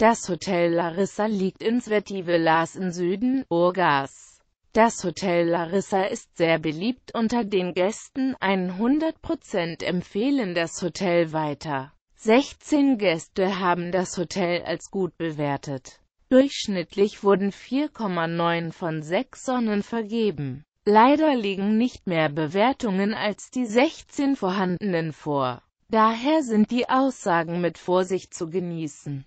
Das Hotel Larissa liegt in Svetivelas im Süden, Burgas. Das Hotel Larissa ist sehr beliebt unter den Gästen, 100% empfehlen das Hotel weiter. 16 Gäste haben das Hotel als gut bewertet. Durchschnittlich wurden 4,9 von 6 Sonnen vergeben. Leider liegen nicht mehr Bewertungen als die 16 vorhandenen vor. Daher sind die Aussagen mit Vorsicht zu genießen.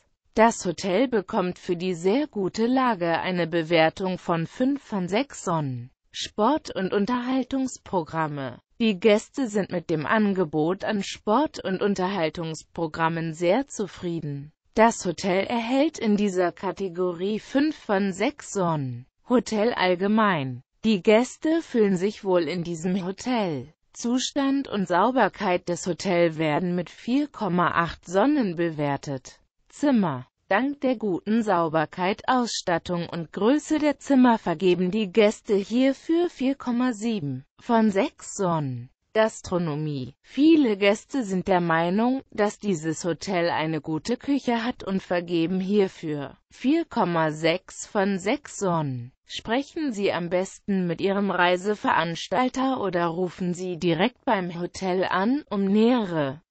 Das Hotel bekommt für die sehr gute Lage eine Bewertung von 5 von 6 Sonnen. Sport- und Unterhaltungsprogramme Die Gäste sind mit dem Angebot an Sport- und Unterhaltungsprogrammen sehr zufrieden. Das Hotel erhält in dieser Kategorie 5 von 6 Sonnen. Hotel allgemein Die Gäste fühlen sich wohl in diesem Hotel. Zustand und Sauberkeit des Hotels werden mit 4,8 Sonnen bewertet. Zimmer. Dank der guten Sauberkeit, Ausstattung und Größe der Zimmer vergeben die Gäste hierfür 4,7 von 6 Sonnen. Gastronomie. Viele Gäste sind der Meinung, dass dieses Hotel eine gute Küche hat und vergeben hierfür 4,6 von 6 Sonnen. Sprechen Sie am besten mit Ihrem Reiseveranstalter oder rufen Sie direkt beim Hotel an, um nähere